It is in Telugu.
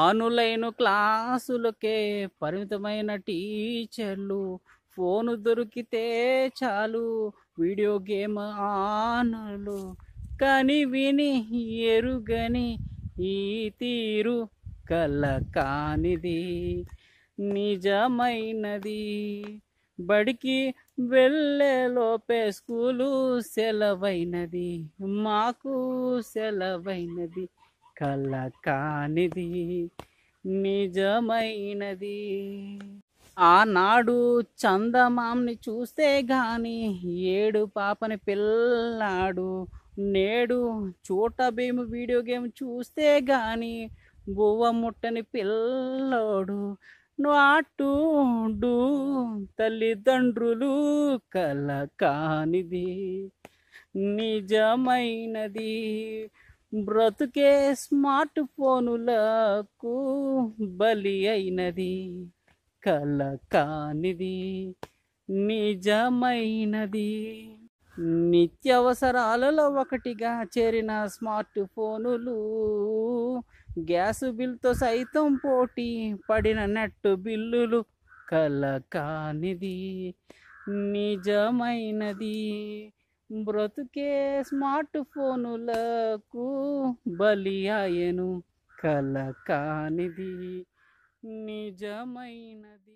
ఆనులైన క్లాసులకే పరిమితమైన టీచర్లు ఫోను దొరికితే చాలు వీడియో గేమ్ ఆనులు కని విని ఎరుగని ఈ తీరు కల కానిది నిజమైనది బడికి వెళ్ళే లోపే స్కూలు సెలవైనది మాకు సెలవైనది కల కానిది నిజమైనది ఆనాడు చందమాంని చూస్తే గాని ఏడు పాపని పిల్లాడు నేడు భీము వీడియో గేమ్ చూస్తే గాని బువ్వ ముట్టని పిల్లోడు నాటు తల్లిదండ్రులు కల కానిది నిజమైనది బ్రతుకే స్మార్ట్ ఫోనులకు బలి అయినది కల కానిది నిజమైనది నిత్యవసరాలలో ఒకటిగా చేరిన స్మార్ట్ ఫోనులు గ్యాసు బిల్తో సైతం పోటీ పడిన నెట్ బిల్లులు కల కానిది నిజమైనది బ్రతుకే స్మార్ట్ ఫోనులకు బలియాయను కల కానిది నిజమైనది